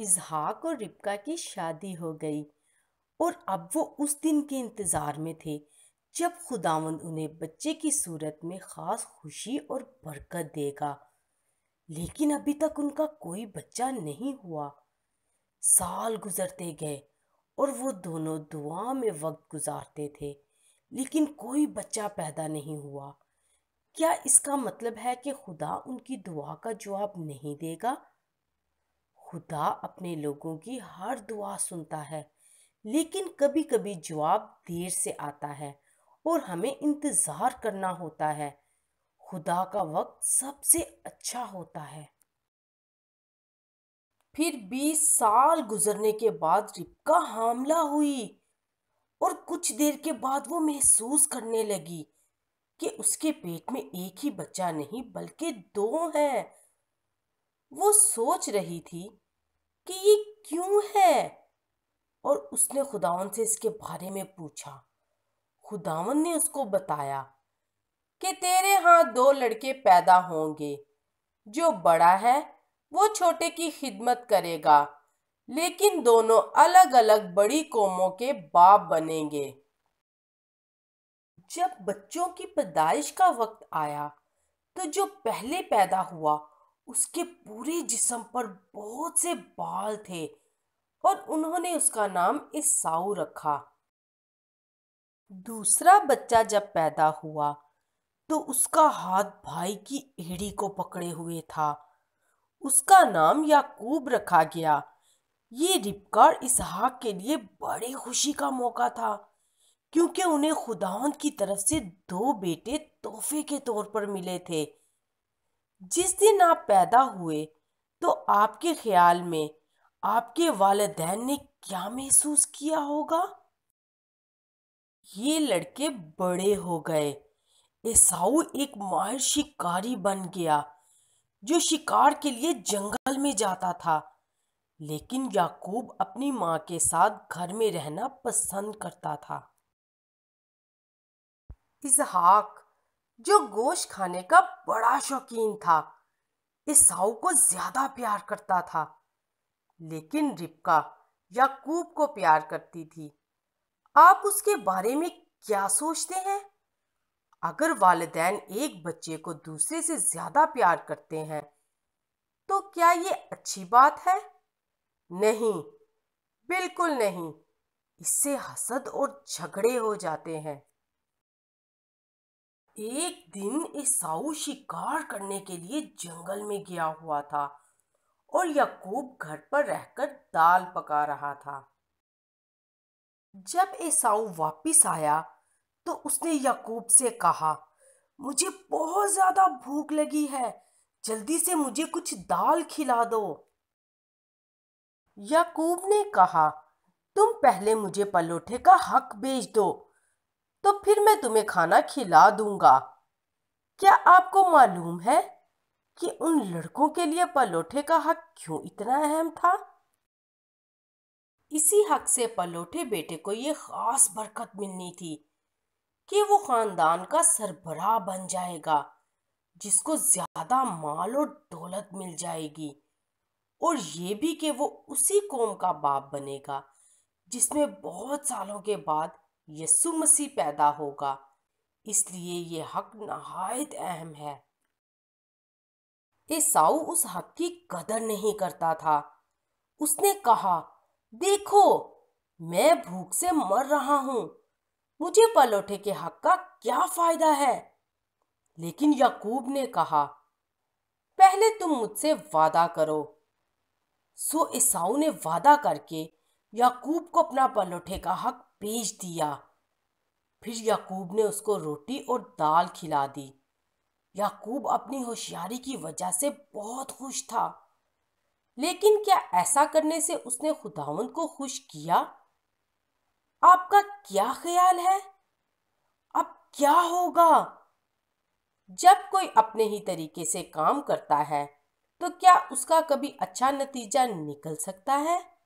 इजहाक और रिबका की शादी हो गई और अब वो उस दिन के इंतज़ार में थे जब खुदावंद उन्हें बच्चे की सूरत में ख़ास खुशी और बरकत देगा लेकिन अभी तक उनका कोई बच्चा नहीं हुआ साल गुजरते गए और वो दोनों दुआ में वक्त गुजारते थे लेकिन कोई बच्चा पैदा नहीं हुआ क्या इसका मतलब है कि खुदा उनकी दुआ का जवाब नहीं देगा खुदा अपने लोगों की हर दुआ सुनता है लेकिन कभी कभी जवाब देर से आता है और हमें इंतज़ार करना होता है खुदा का वक्त सबसे अच्छा होता है फिर बीस साल गुजरने के बाद रिपका हामला हुई और कुछ देर के बाद वो महसूस करने लगी कि उसके पेट में एक ही बच्चा नहीं बल्कि दो हैं वो सोच रही थी कि ये क्यों है और उसने खुदावन से इसके बारे में पूछा खुदावन ने उसको बताया कि तेरे हाँ दो लड़के पैदा होंगे जो बड़ा है वो छोटे की खिदमत करेगा लेकिन दोनों अलग अलग बड़ी कौमों के बाप बनेंगे जब बच्चों की पैदाइश का वक्त आया तो जो पहले पैदा हुआ उसके पूरे जिसम पर बहुत से बाल थे और उन्होंने उसका नाम इसाऊ रखा दूसरा बच्चा जब पैदा हुआ तो उसका हाथ भाई की एड़ी को पकड़े हुए था उसका नाम याकूब रखा गया ये रिपका इस इसहाक के लिए बड़ी खुशी का मौका था क्योंकि उन्हें खुदाउन की तरफ से दो बेटे तोहफे के तौर पर मिले थे जिस दिन आप पैदा हुए तो आपके ख्याल में आपके वालदेन ने क्या महसूस किया होगा ये लड़के बड़े हो गए ऐसाऊ एक माहिर शिकारी बन गया जो शिकार के लिए जंगल में जाता था लेकिन याकूब अपनी माँ के साथ घर में रहना पसंद करता था इजहाक जो गोश्त खाने का बड़ा शौकीन था इस साऊ को ज्यादा प्यार करता था लेकिन रिपका याकूब को प्यार करती थी आप उसके बारे में क्या सोचते हैं अगर वालदेन एक बच्चे को दूसरे से ज्यादा प्यार करते हैं तो क्या ये अच्छी बात है नहीं बिल्कुल नहीं इससे हसद और झगड़े हो जाते हैं एक दिन ईसाऊ शिकार करने के लिए जंगल में गया हुआ था और यकूब घर पर रहकर दाल पका रहा था जब ईसाऊ वापस आया तो उसने यकूब से कहा मुझे बहुत ज़्यादा भूख लगी है जल्दी से मुझे कुछ दाल खिला दो याकूब ने कहा तुम पहले मुझे पलोठे का हक बेच दो तो फिर मैं तुम्हें खाना खिला दूंगा क्या आपको मालूम है कि उन लड़कों के लिए पलोठे का हक क्यों इतना अहम था इसी हक से पलोठे बेटे को यह खास बरकत मिलनी थी कि वो खानदान का सरबराह बन जाएगा जिसको ज्यादा माल और दौलत मिल जाएगी और ये भी कि वो उसी कौम का बाप बनेगा जिसमें बहुत सालों के बाद यसु मसीह पैदा होगा इसलिए ये हक नहायत अहम है एसाऊ उस हक की कदर नहीं करता था उसने कहा देखो मैं भूख से मर रहा हूं मुझे पलोठे के हक का क्या फायदा है लेकिन याकूब ने कहा पहले तुम मुझसे वादा करो सो ईसाऊ ने वादा करके याकूब को अपना पलौठे का हक बेच दिया फिर याकूब ने उसको रोटी और दाल खिला दी याकूब अपनी होशियारी की वजह से बहुत खुश था लेकिन क्या ऐसा करने से उसने खुदावंद को खुश किया आपका क्या ख्याल है अब क्या होगा जब कोई अपने ही तरीके से काम करता है तो क्या उसका कभी अच्छा नतीजा निकल सकता है